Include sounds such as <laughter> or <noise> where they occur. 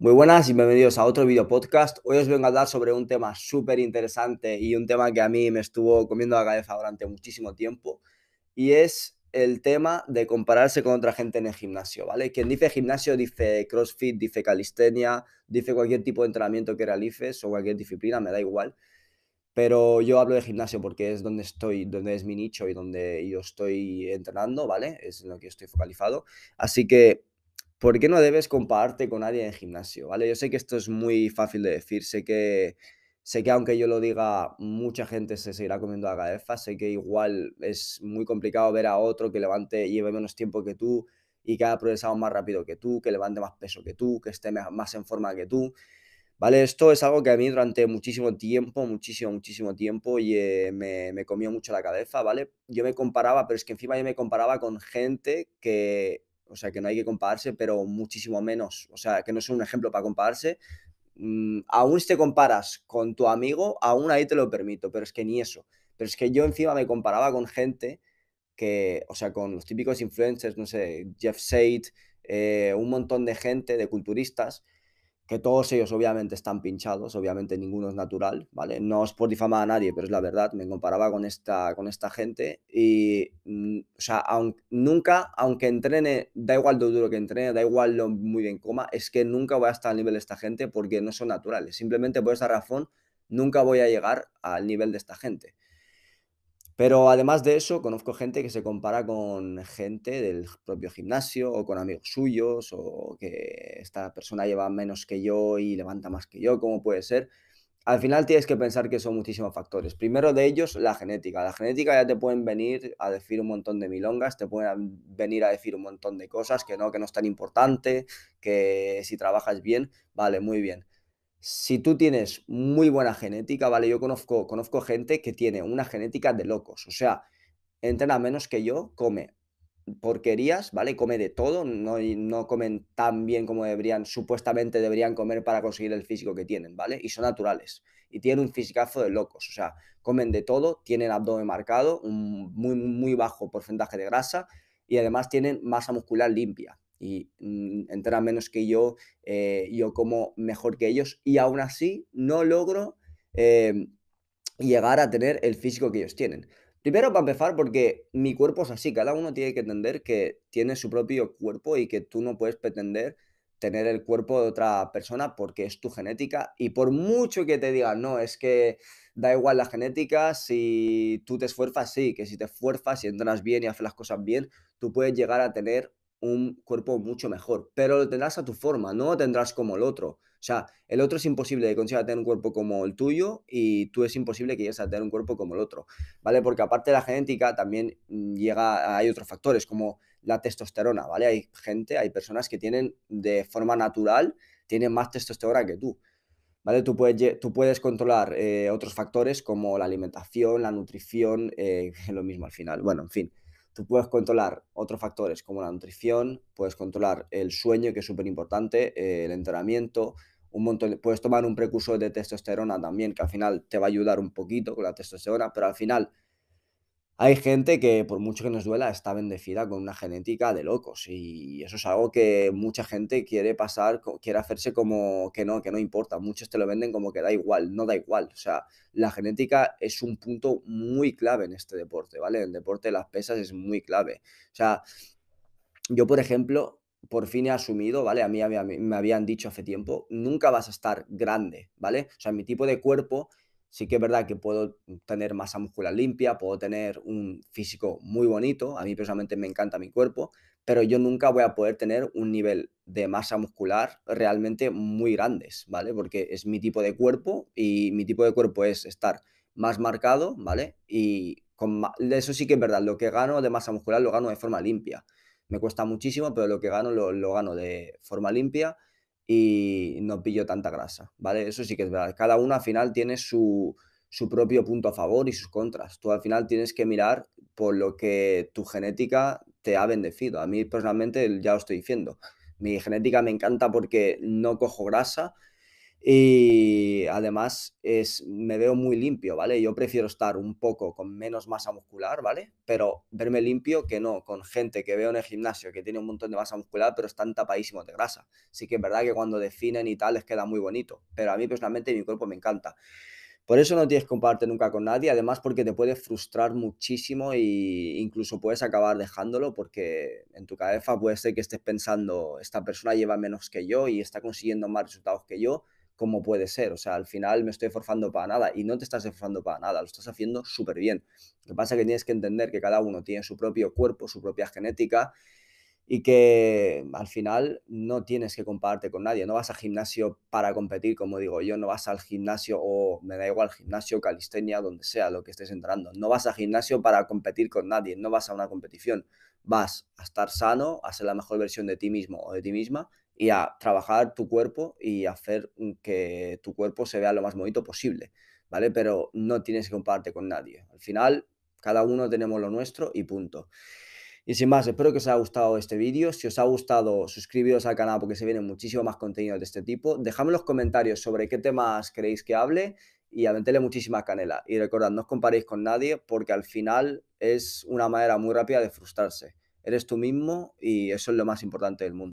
Muy buenas y bienvenidos a otro video podcast. Hoy os vengo a hablar sobre un tema súper interesante y un tema que a mí me estuvo comiendo la cabeza durante muchísimo tiempo y es el tema de compararse con otra gente en el gimnasio, ¿vale? Quien dice gimnasio dice CrossFit, dice calistenia, dice cualquier tipo de entrenamiento que realices o cualquier disciplina, me da igual. Pero yo hablo de gimnasio porque es donde estoy, donde es mi nicho y donde yo estoy entrenando, ¿vale? Es en lo que estoy focalizado. Así que ¿por qué no debes compararte con nadie en gimnasio? ¿Vale? Yo sé que esto es muy fácil de decir, sé que, sé que aunque yo lo diga, mucha gente se seguirá comiendo la cabeza, sé que igual es muy complicado ver a otro que levante y lleve menos tiempo que tú y que haya progresado más rápido que tú, que levante más peso que tú, que esté más en forma que tú. ¿Vale? Esto es algo que a mí durante muchísimo tiempo, muchísimo, muchísimo tiempo, y, eh, me, me comió mucho la cabeza, ¿vale? Yo me comparaba, pero es que encima yo me comparaba con gente que o sea, que no hay que compararse, pero muchísimo menos, o sea, que no es un ejemplo para compararse. Mm, aún si te comparas con tu amigo, aún ahí te lo permito, pero es que ni eso. Pero es que yo encima me comparaba con gente que, o sea, con los típicos influencers, no sé, Jeff said eh, un montón de gente, de culturistas, que todos ellos obviamente están pinchados, obviamente ninguno es natural, ¿vale? No os por difamar a nadie, pero es la verdad, me comparaba con esta, con esta gente y, mm, o sea, nunca, aunque entrene, da igual lo duro que entrene, da igual lo muy bien coma, es que nunca voy a estar al nivel de esta gente porque no son naturales. Simplemente por esa razón, nunca voy a llegar al nivel de esta gente. Pero además de eso, conozco gente que se compara con gente del propio gimnasio o con amigos suyos o que esta persona lleva menos que yo y levanta más que yo, ¿cómo puede ser? Al final tienes que pensar que son muchísimos factores. Primero de ellos, la genética. La genética ya te pueden venir a decir un montón de milongas, te pueden venir a decir un montón de cosas que no, que no es tan importante, que si trabajas bien, vale, muy bien si tú tienes muy buena genética, ¿vale? Yo conozco, conozco gente que tiene una genética de locos, o sea, entrena menos que yo, come porquerías, ¿vale? Come de todo, no, no comen tan bien como deberían, supuestamente deberían comer para conseguir el físico que tienen, ¿vale? Y son naturales. Y tienen un fisicazo de locos, o sea, comen de todo, tienen abdomen marcado, un muy, muy bajo porcentaje de grasa y además tienen masa muscular limpia, y mm, entrar menos que yo, eh, yo como mejor que ellos y aún así no logro eh, llegar a tener el físico que ellos tienen. Primero para empezar porque mi cuerpo es así, cada uno tiene que entender que tiene su propio cuerpo y que tú no puedes pretender tener el cuerpo de otra persona porque es tu genética y por mucho que te digan, no, es que da igual la genética, si tú te esfuerzas, sí, que si te esfuerzas, y entras bien y haces las cosas bien, tú puedes llegar a tener un cuerpo mucho mejor, pero lo tendrás a tu forma, no lo tendrás como el otro. O sea, el otro es imposible de conseguir tener un cuerpo como el tuyo y tú es imposible que llegues a tener un cuerpo como el otro, ¿vale? Porque aparte de la genética también mm, llega, hay otros factores como la testosterona, ¿vale? Hay gente, hay personas que tienen de forma natural, tienen más testosterona que tú. ¿Vale? Tú puedes, tú puedes controlar eh, otros factores como la alimentación, la nutrición, eh, <laughs> lo mismo al final. Bueno, en fin puedes controlar otros factores como la nutrición, puedes controlar el sueño, que es súper importante, eh, el entrenamiento, un montón, puedes tomar un precursor de testosterona también, que al final te va a ayudar un poquito con la testosterona, pero al final hay gente que, por mucho que nos duela, está bendecida con una genética de locos. Y eso es algo que mucha gente quiere pasar, quiere hacerse como que no, que no importa. Muchos te lo venden como que da igual, no da igual. O sea, la genética es un punto muy clave en este deporte, ¿vale? En el deporte de las pesas es muy clave. O sea, yo, por ejemplo, por fin he asumido, ¿vale? A mí, me habían dicho hace tiempo, nunca vas a estar grande, ¿vale? O sea, mi tipo de cuerpo Sí que es verdad que puedo tener masa muscular limpia, puedo tener un físico muy bonito, a mí personalmente me encanta mi cuerpo, pero yo nunca voy a poder tener un nivel de masa muscular realmente muy grandes, ¿vale? Porque es mi tipo de cuerpo y mi tipo de cuerpo es estar más marcado, ¿vale? Y con eso sí que es verdad, lo que gano de masa muscular lo gano de forma limpia. Me cuesta muchísimo, pero lo que gano lo gano de forma limpia y no pillo tanta grasa, ¿vale? Eso sí que es verdad. Cada uno al final tiene su, su propio punto a favor y sus contras. Tú al final tienes que mirar por lo que tu genética te ha bendecido. A mí personalmente ya lo estoy diciendo. Mi genética me encanta porque no cojo grasa y además es, me veo muy limpio, ¿vale? Yo prefiero estar un poco con menos masa muscular, ¿vale? Pero verme limpio que no, con gente que veo en el gimnasio que tiene un montón de masa muscular, pero están tapadísimos de grasa. Sí que es verdad que cuando definen y tal les queda muy bonito, pero a mí personalmente mi cuerpo me encanta. Por eso no tienes que compararte nunca con nadie, además porque te puede frustrar muchísimo e incluso puedes acabar dejándolo porque en tu cabeza puede ser que estés pensando, esta persona lleva menos que yo y está consiguiendo más resultados que yo como puede ser. O sea, al final me estoy forzando para nada y no te estás esforzando para nada, lo estás haciendo súper bien. Lo que pasa es que tienes que entender que cada uno tiene su propio cuerpo, su propia genética y que al final no tienes que compararte con nadie. No vas al gimnasio para competir, como digo yo, no vas al gimnasio o me da igual gimnasio, calistenia, donde sea lo que estés entrando. No vas al gimnasio para competir con nadie, no vas a una competición. Vas a estar sano, a ser la mejor versión de ti mismo o de ti misma y a trabajar tu cuerpo y hacer mm, que tu cuerpo se vea lo más bonito posible, ¿vale? Pero no tienes que compararte con nadie. Al final, cada uno tenemos lo nuestro y punto. Y sin más, espero que os haya gustado este vídeo. Si os ha gustado, suscribiros al canal porque se viene muchísimo más contenido de este tipo. Dejadme los comentarios sobre qué temas queréis que hable y aventele muchísima canela. Y recordad, no os comparéis con nadie porque al final es una manera muy rápida de frustrarse. Eres tú mismo y eso es lo más importante del mundo.